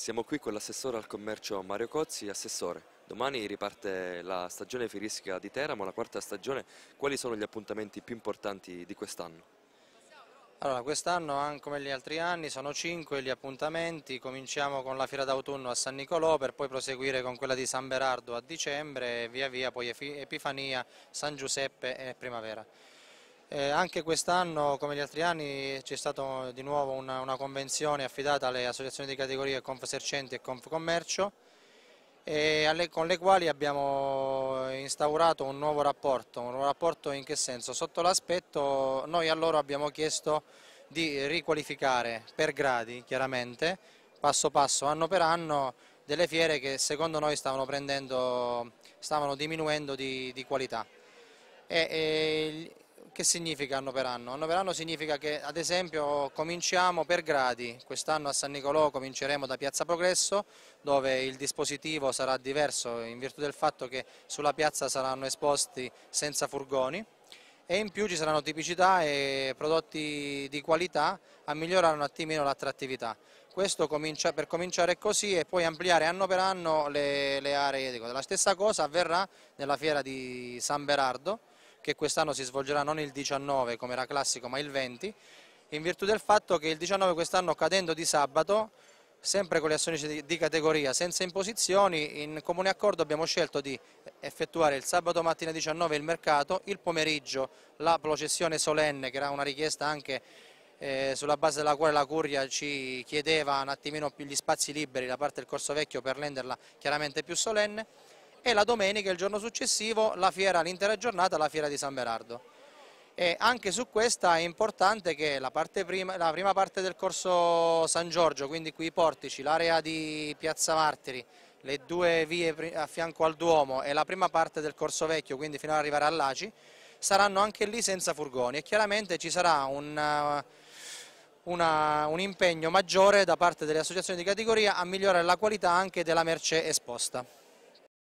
Siamo qui con l'assessore al commercio Mario Cozzi. Assessore, domani riparte la stagione fieristica di Teramo, la quarta stagione. Quali sono gli appuntamenti più importanti di quest'anno? Allora, quest'anno, come gli altri anni, sono cinque gli appuntamenti. Cominciamo con la fiera d'autunno a San Nicolò, per poi proseguire con quella di San Berardo a dicembre e via via poi Epifania, San Giuseppe e Primavera. Eh, anche quest'anno, come gli altri anni, c'è stata eh, di nuovo una, una, convenzione affidata alle associazioni di categorie Confersercenti e Confcommercio e alle, con le quali abbiamo instaurato un nuovo rapporto, un rapporto in che senso? Sotto l'aspetto noi a loro abbiamo chiesto di riqualificare per gradi, chiaramente, passo passo, anno per anno, delle fiere che secondo noi stavano, prendendo, stavano diminuendo di, di qualità. E, e, che significa anno per anno? Anno per anno significa che ad esempio cominciamo per gradi, quest'anno a San Nicolò cominceremo da Piazza Progresso dove il dispositivo sarà diverso in virtù del fatto che sulla piazza saranno esposti senza furgoni e in più ci saranno tipicità e prodotti di qualità a migliorare un attimino l'attrattività. Questo comincia, per cominciare così e poi ampliare anno per anno le, le aree. Dico, la stessa cosa avverrà nella fiera di San Berardo che quest'anno si svolgerà non il 19 come era classico ma il 20, in virtù del fatto che il 19 quest'anno cadendo di sabato, sempre con le azioni di categoria, senza imposizioni, in comune accordo abbiamo scelto di effettuare il sabato mattina 19 il mercato, il pomeriggio la processione solenne che era una richiesta anche eh, sulla base della quale la Curia ci chiedeva un attimino più gli spazi liberi da parte del Corso Vecchio per renderla chiaramente più solenne e la domenica, il giorno successivo, la fiera, l'intera giornata, la fiera di San Berardo. E anche su questa è importante che la, prima, la prima parte del corso San Giorgio, quindi qui i portici, l'area di Piazza Martiri, le due vie a fianco al Duomo e la prima parte del corso vecchio, quindi fino ad arrivare all'Aci, saranno anche lì senza furgoni e chiaramente ci sarà un, uh, una, un impegno maggiore da parte delle associazioni di categoria a migliorare la qualità anche della merce esposta.